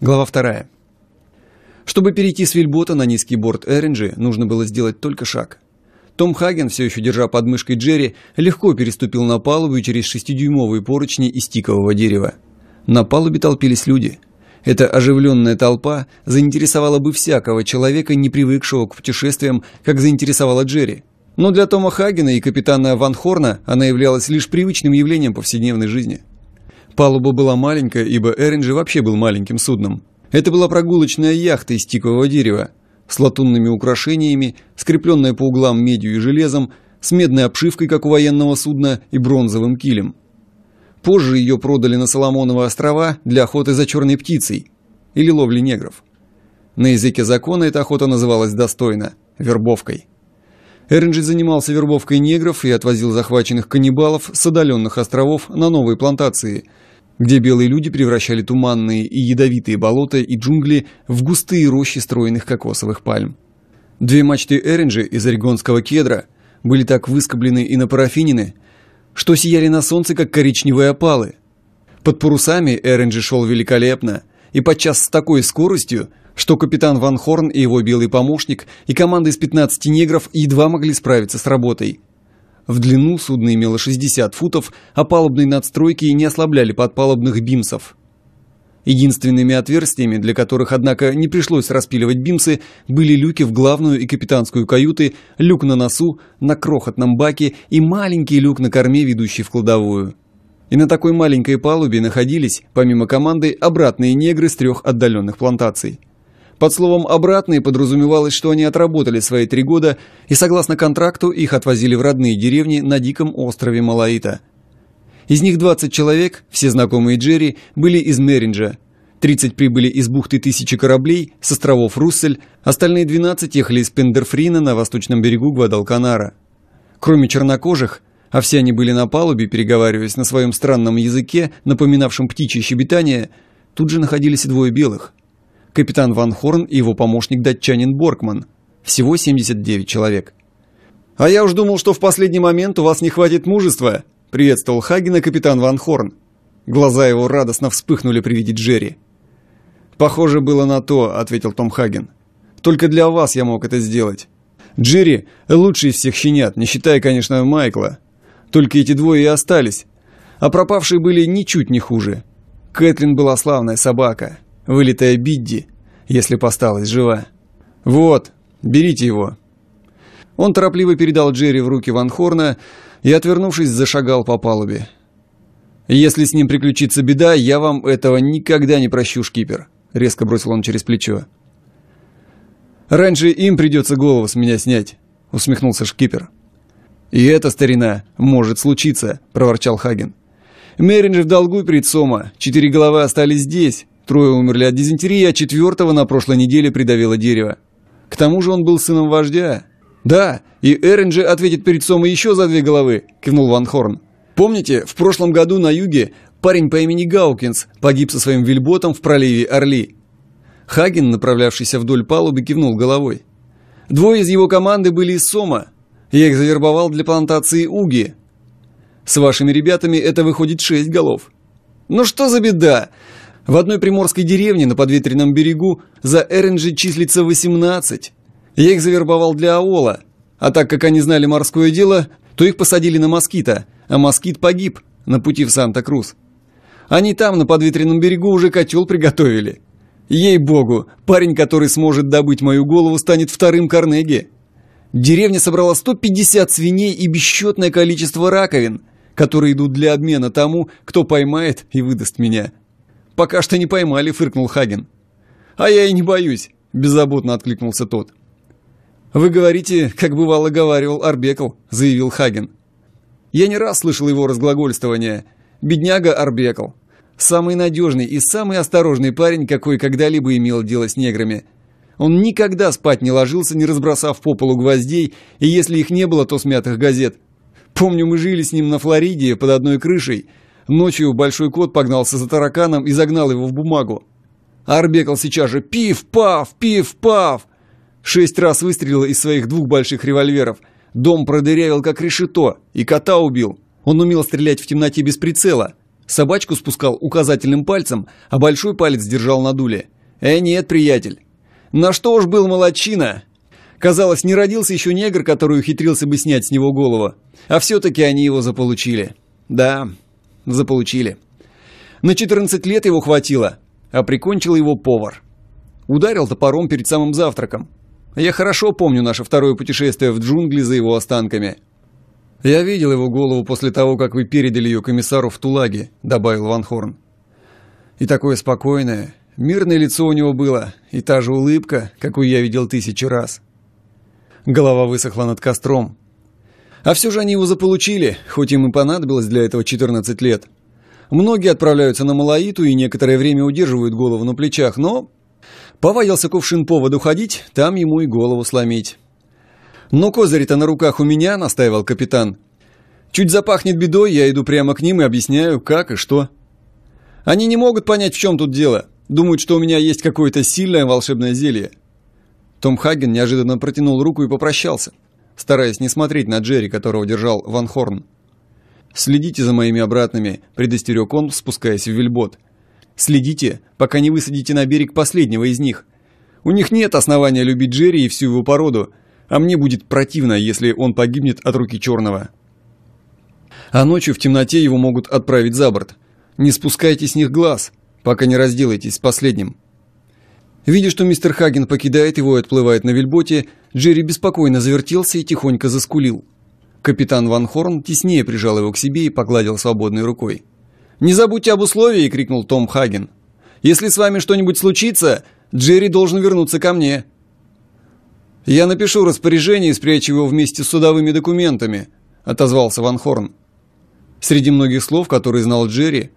Глава 2. Чтобы перейти с вильбота на низкий борт Эренджи, нужно было сделать только шаг. Том Хаген, все еще держа под мышкой Джерри, легко переступил на палубу через шестидюймовые поручни из тикового дерева. На палубе толпились люди. Эта оживленная толпа заинтересовала бы всякого человека, не привыкшего к путешествиям, как заинтересовала Джерри. Но для Тома Хагена и капитана Ван Хорна она являлась лишь привычным явлением повседневной жизни – Палуба была маленькая, ибо Эринджи вообще был маленьким судном. Это была прогулочная яхта из тикового дерева, с латунными украшениями, скрепленная по углам медью и железом, с медной обшивкой, как у военного судна, и бронзовым килем. Позже ее продали на Соломоновы острова для охоты за черной птицей или ловли негров. На языке закона эта охота называлась достойно – вербовкой. Эренджи занимался вербовкой негров и отвозил захваченных каннибалов с отдаленных островов на новые плантации – где белые люди превращали туманные и ядовитые болота и джунгли в густые рощи стройных кокосовых пальм. Две мачты Эренджи из орегонского кедра были так выскоблены и напарафинены, что сияли на солнце, как коричневые опалы. Под парусами Эренджи шел великолепно, и подчас с такой скоростью, что капитан Ван Хорн и его белый помощник и команда из 15 негров едва могли справиться с работой – в длину судно имело 60 футов, а палубные надстройки не ослабляли подпалубных бимсов. Единственными отверстиями, для которых, однако, не пришлось распиливать бимсы, были люки в главную и капитанскую каюты, люк на носу, на крохотном баке и маленький люк на корме, ведущий в кладовую. И на такой маленькой палубе находились, помимо команды, обратные негры с трех отдаленных плантаций – под словом «обратные» подразумевалось, что они отработали свои три года и, согласно контракту, их отвозили в родные деревни на диком острове Малаита. Из них 20 человек, все знакомые Джерри, были из Меринджа, 30 прибыли из бухты Тысячи кораблей, с островов Руссель, остальные 12 ехали из Пендерфрина на восточном берегу Гвадалканара. Кроме чернокожих, а все они были на палубе, переговариваясь на своем странном языке, напоминавшем птичье щебетание, тут же находились и двое белых капитан Ван Хорн и его помощник-датчанин Боркман. Всего 79 человек. «А я уж думал, что в последний момент у вас не хватит мужества», — приветствовал Хагена капитан Ван Хорн. Глаза его радостно вспыхнули при виде Джерри. «Похоже было на то», — ответил Том Хаген. «Только для вас я мог это сделать. Джерри — лучший из всех щенят, не считая, конечно, Майкла. Только эти двое и остались. А пропавшие были ничуть не хуже. Кэтлин была славная собака вылитая Бидди, если посталась жива. «Вот, берите его». Он торопливо передал Джерри в руки Ван Хорна и, отвернувшись, зашагал по палубе. «Если с ним приключится беда, я вам этого никогда не прощу, шкипер», — резко бросил он через плечо. «Раньше им придется голову с меня снять», — усмехнулся шкипер. «И эта старина может случиться», — проворчал Хаген. «Мерин же в долгу перед Сома. Четыре головы остались здесь. Трое умерли от дизентерии, а четвертого на прошлой неделе придавило дерево. К тому же он был сыном вождя. «Да, и Эренджи ответит перед Сомой еще за две головы», – кивнул Ван Хорн. «Помните, в прошлом году на юге парень по имени Гаукинс погиб со своим вельботом в проливе Орли?» Хаген, направлявшийся вдоль палубы, кивнул головой. «Двое из его команды были из Сома. Я их завербовал для плантации Уги. С вашими ребятами это выходит шесть голов». «Ну что за беда? В одной приморской деревне на подветренном берегу за Эренджи числится 18. Я их завербовал для АОЛа, а так как они знали морское дело, то их посадили на москита, а москит погиб на пути в Санта-Крус. Они там, на подветренном берегу, уже котел приготовили. Ей-богу, парень, который сможет добыть мою голову, станет вторым Карнеги. Деревня собрала 150 свиней и бесчетное количество раковин, которые идут для обмена тому, кто поймает и выдаст меня пока что не поймали», — фыркнул Хаген. «А я и не боюсь», — беззаботно откликнулся тот. «Вы говорите, как бывало говаривал Арбекл», — заявил Хаген. «Я не раз слышал его разглагольствование. Бедняга Арбекл. Самый надежный и самый осторожный парень, какой когда-либо имел дело с неграми. Он никогда спать не ложился, не разбросав по полу гвоздей, и если их не было, то смятых газет. Помню, мы жили с ним на Флориде под одной крышей — Ночью большой кот погнался за тараканом и загнал его в бумагу. Арбекал сейчас же «Пиф-паф! Пиф-паф!» Шесть раз выстрелил из своих двух больших револьверов. Дом продырявил как решето, и кота убил. Он умел стрелять в темноте без прицела. Собачку спускал указательным пальцем, а большой палец держал на дуле. «Э, нет, приятель!» «На что уж был молодчина!» Казалось, не родился еще негр, который ухитрился бы снять с него голову. А все-таки они его заполучили. Да, Заполучили. На 14 лет его хватило, а прикончил его повар. Ударил топором перед самым завтраком. Я хорошо помню наше второе путешествие в джунгли за его останками. Я видел его голову после того, как вы передали ее комиссару в Тулаге, добавил Ван Хорн. И такое спокойное, мирное лицо у него было, и та же улыбка, какую я видел тысячу раз. Голова высохла над костром, а все же они его заполучили, хоть им и понадобилось для этого 14 лет. Многие отправляются на Малаиту и некоторое время удерживают голову на плечах, но... Повадился кувшин поводу ходить, там ему и голову сломить. «Но козырь-то на руках у меня», — настаивал капитан. «Чуть запахнет бедой, я иду прямо к ним и объясняю, как и что». Они не могут понять, в чем тут дело. Думают, что у меня есть какое-то сильное волшебное зелье. Том Хаген неожиданно протянул руку и попрощался стараясь не смотреть на Джерри, которого держал Ван Хорн. «Следите за моими обратными», — предостерег он, спускаясь в вельбот. «Следите, пока не высадите на берег последнего из них. У них нет основания любить Джерри и всю его породу, а мне будет противно, если он погибнет от руки черного». А ночью в темноте его могут отправить за борт. Не спускайте с них глаз, пока не разделаетесь с последним. Видя, что мистер Хаген покидает его и отплывает на вельботе, Джерри беспокойно завертелся и тихонько заскулил. Капитан Ван Хорн теснее прижал его к себе и погладил свободной рукой. «Не забудьте об условии!» – крикнул Том Хаген. «Если с вами что-нибудь случится, Джерри должен вернуться ко мне». «Я напишу распоряжение и спрячу его вместе с судовыми документами», – отозвался Ван Хорн. Среди многих слов, которые знал Джерри,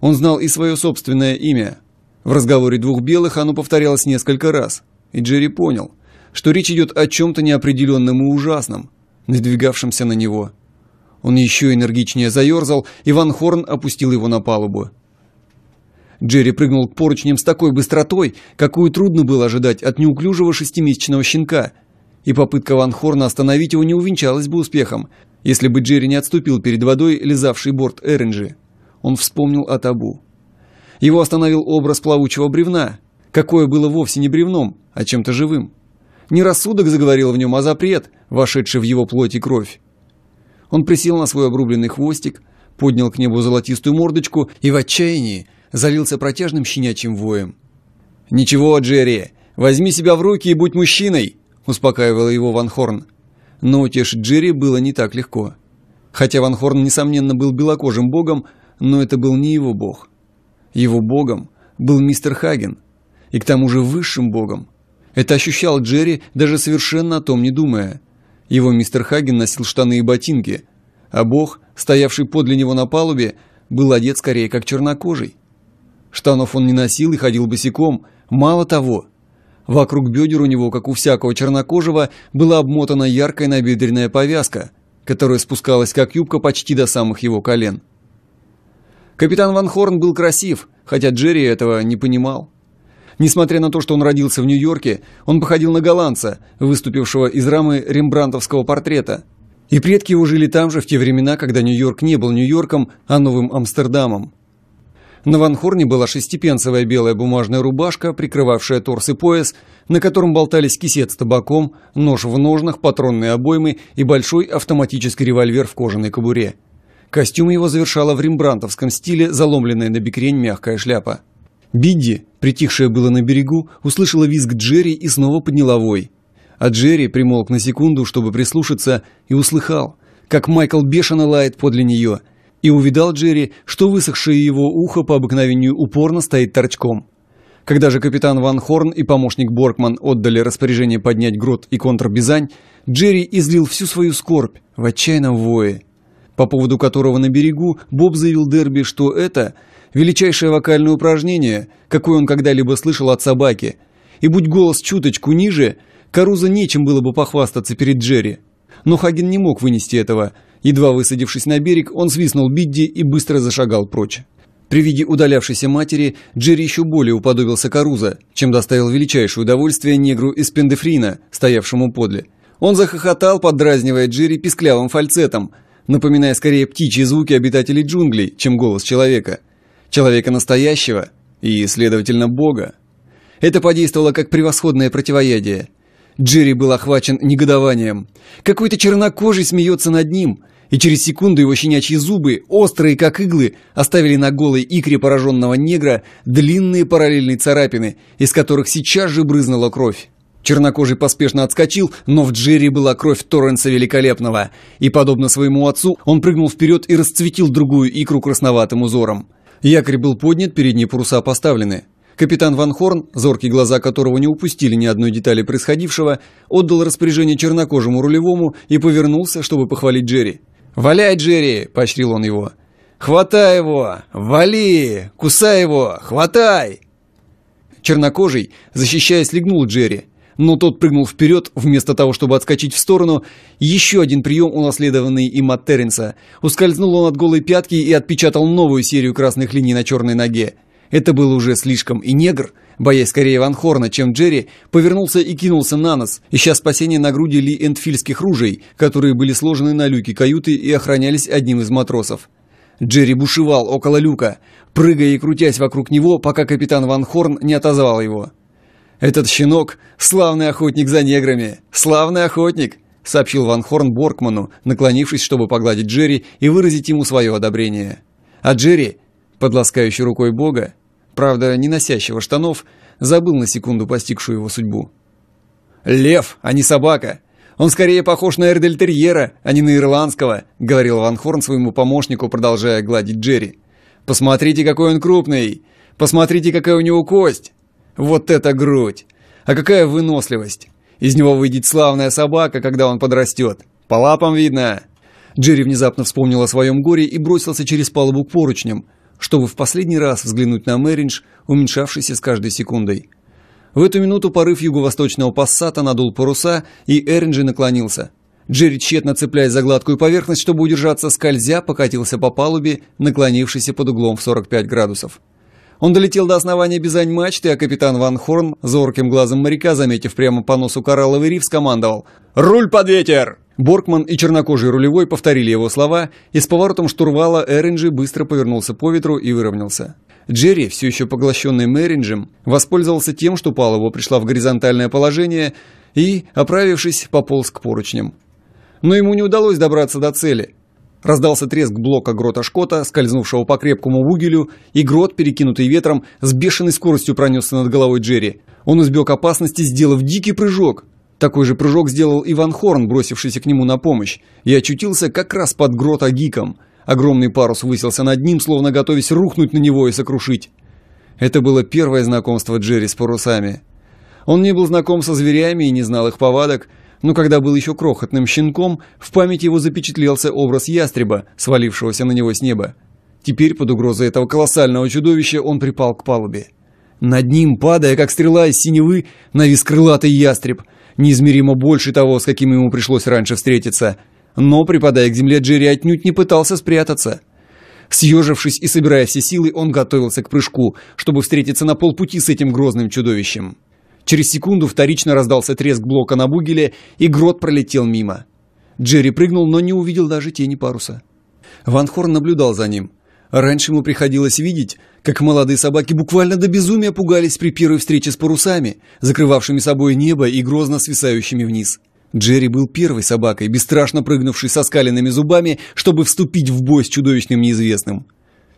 он знал и свое собственное имя – в разговоре двух белых оно повторялось несколько раз, и Джерри понял, что речь идет о чем-то неопределенном и ужасном, надвигавшемся на него. Он еще энергичнее заерзал, и Ван Хорн опустил его на палубу. Джерри прыгнул к поручням с такой быстротой, какую трудно было ожидать от неуклюжего шестимесячного щенка, и попытка Ван Хорна остановить его не увенчалась бы успехом, если бы Джерри не отступил перед водой, лизавший борт Эренджи. Он вспомнил о табу. Его остановил образ плавучего бревна, какое было вовсе не бревном, а чем-то живым. Не рассудок заговорил в нем, а запрет, вошедший в его плоть и кровь. Он присел на свой обрубленный хвостик, поднял к небу золотистую мордочку и в отчаянии залился протяжным щенячьим воем. «Ничего, Джерри, возьми себя в руки и будь мужчиной!» – успокаивал его Ван Хорн. Но утешить Джерри было не так легко. Хотя Ван Хорн, несомненно, был белокожим богом, но это был не его бог. Его богом был мистер Хаген, и к тому же высшим богом. Это ощущал Джерри, даже совершенно о том не думая. Его мистер Хаген носил штаны и ботинки, а бог, стоявший подле него на палубе, был одет скорее как чернокожий. Штанов он не носил и ходил босиком, мало того. Вокруг бедер у него, как у всякого чернокожего, была обмотана яркая набедренная повязка, которая спускалась как юбка почти до самых его колен. Капитан Ван Хорн был красив, хотя Джерри этого не понимал. Несмотря на то, что он родился в Нью-Йорке, он походил на голландца, выступившего из рамы рембрандтовского портрета. И предки его жили там же в те времена, когда Нью-Йорк не был Нью-Йорком, а Новым Амстердамом. На Ван Хорне была шестипенсовая белая бумажная рубашка, прикрывавшая торс и пояс, на котором болтались кисет с табаком, нож в ножнах, патронные обоймы и большой автоматический револьвер в кожаной кобуре – Костюм его завершала в рембрантовском стиле заломленная на бекрень мягкая шляпа. Бидди, притихшая была на берегу, услышала визг Джерри и снова подняла вой. А Джерри примолк на секунду, чтобы прислушаться, и услыхал, как Майкл бешено лает подле нее, и увидал Джерри, что высохшее его ухо по обыкновению упорно стоит торчком. Когда же капитан Ван Хорн и помощник Боркман отдали распоряжение поднять грот и контрбизань, Джерри излил всю свою скорбь в отчаянном вое – по поводу которого на берегу Боб заявил Дерби, что это величайшее вокальное упражнение, какое он когда-либо слышал от собаки. И будь голос чуточку ниже, Каруза нечем было бы похвастаться перед Джерри. Но Хаген не мог вынести этого. Едва высадившись на берег, он свистнул Бидди и быстро зашагал прочь. При виде удалявшейся матери Джерри еще более уподобился Каруза, чем доставил величайшее удовольствие негру из Пендефрина, стоявшему подле. Он захохотал, поддразнивая Джерри писклявым фальцетом – напоминая скорее птичьи звуки обитателей джунглей, чем голос человека. Человека настоящего и, следовательно, Бога. Это подействовало как превосходное противоядие. Джерри был охвачен негодованием. Какой-то чернокожий смеется над ним, и через секунду его щенячьи зубы, острые как иглы, оставили на голой икре пораженного негра длинные параллельные царапины, из которых сейчас же брызнула кровь. Чернокожий поспешно отскочил, но в Джерри была кровь Торренса Великолепного, и, подобно своему отцу, он прыгнул вперед и расцветил другую икру красноватым узором. Якорь был поднят, передние паруса поставлены. Капитан Ван Хорн, зоркие глаза которого не упустили ни одной детали происходившего, отдал распоряжение чернокожему рулевому и повернулся, чтобы похвалить Джерри. «Валяй, Джерри!» – поощрил он его. «Хватай его! Вали! Кусай его! Хватай!» Чернокожий, защищаясь, легнул Джерри – но тот прыгнул вперед, вместо того, чтобы отскочить в сторону. Еще один прием, унаследованный им от Терренса. Ускользнул он от голой пятки и отпечатал новую серию красных линий на черной ноге. Это было уже слишком, и негр, боясь скорее Ван Хорна, чем Джерри, повернулся и кинулся на нос, ища спасения на груди Ли Эндфильских ружей, которые были сложены на люке каюты и охранялись одним из матросов. Джерри бушевал около люка, прыгая и крутясь вокруг него, пока капитан Ван Хорн не отозвал его. «Этот щенок – славный охотник за неграми! Славный охотник!» – сообщил Ван Хорн Боркману, наклонившись, чтобы погладить Джерри и выразить ему свое одобрение. А Джерри, подласкающий рукой Бога, правда, не носящего штанов, забыл на секунду постигшую его судьбу. «Лев, а не собака! Он скорее похож на эрдельтерьера, а не на ирландского», — говорил Ван Хорн своему помощнику, продолжая гладить Джерри. «Посмотрите, какой он крупный! Посмотрите, какая у него кость! Вот это грудь! А какая выносливость! Из него выйдет славная собака, когда он подрастет. По лапам видно. Джерри внезапно вспомнил о своем горе и бросился через палубу к поручням, чтобы в последний раз взглянуть на Мэринж, уменьшавшийся с каждой секундой. В эту минуту порыв юго-восточного пассата надул паруса, и Эринджи наклонился. Джерри, тщетно цепляясь за гладкую поверхность, чтобы удержаться, скользя, покатился по палубе, наклонившийся под углом в 45 градусов. Он долетел до основания бизань-мачты, а капитан Ван Хорн, зорким глазом моряка, заметив прямо по носу коралловый риф, скомандовал «Руль под ветер!». Боркман и чернокожий рулевой повторили его слова, и с поворотом штурвала Эринджи быстро повернулся по ветру и выровнялся. Джерри, все еще поглощенный Мэринджем, воспользовался тем, что палуба пришла в горизонтальное положение и, оправившись, пополз к поручням. Но ему не удалось добраться до цели – Раздался треск блока грота Шкота, скользнувшего по крепкому вугелю, и грот, перекинутый ветром, с бешеной скоростью пронесся над головой Джерри. Он избег опасности, сделав дикий прыжок. Такой же прыжок сделал Иван Хорн, бросившийся к нему на помощь, и очутился как раз под грота Гиком. Огромный парус высился над ним, словно готовясь рухнуть на него и сокрушить. Это было первое знакомство Джерри с парусами. Он не был знаком со зверями и не знал их повадок, но когда был еще крохотным щенком, в памяти его запечатлелся образ ястреба, свалившегося на него с неба. Теперь под угрозой этого колоссального чудовища он припал к палубе. Над ним, падая, как стрела из синевы, навис крылатый ястреб, неизмеримо больше того, с каким ему пришлось раньше встретиться. Но, припадая к земле, Джерри отнюдь не пытался спрятаться. Съежившись и собирая все силы, он готовился к прыжку, чтобы встретиться на полпути с этим грозным чудовищем. Через секунду вторично раздался треск блока на бугеле, и грот пролетел мимо. Джерри прыгнул, но не увидел даже тени паруса. Ван Хорн наблюдал за ним. Раньше ему приходилось видеть, как молодые собаки буквально до безумия пугались при первой встрече с парусами, закрывавшими собой небо и грозно свисающими вниз. Джерри был первой собакой, бесстрашно прыгнувшей со скаленными зубами, чтобы вступить в бой с чудовищным неизвестным.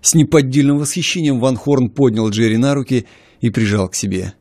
С неподдельным восхищением Ван Хорн поднял Джерри на руки и прижал к себе.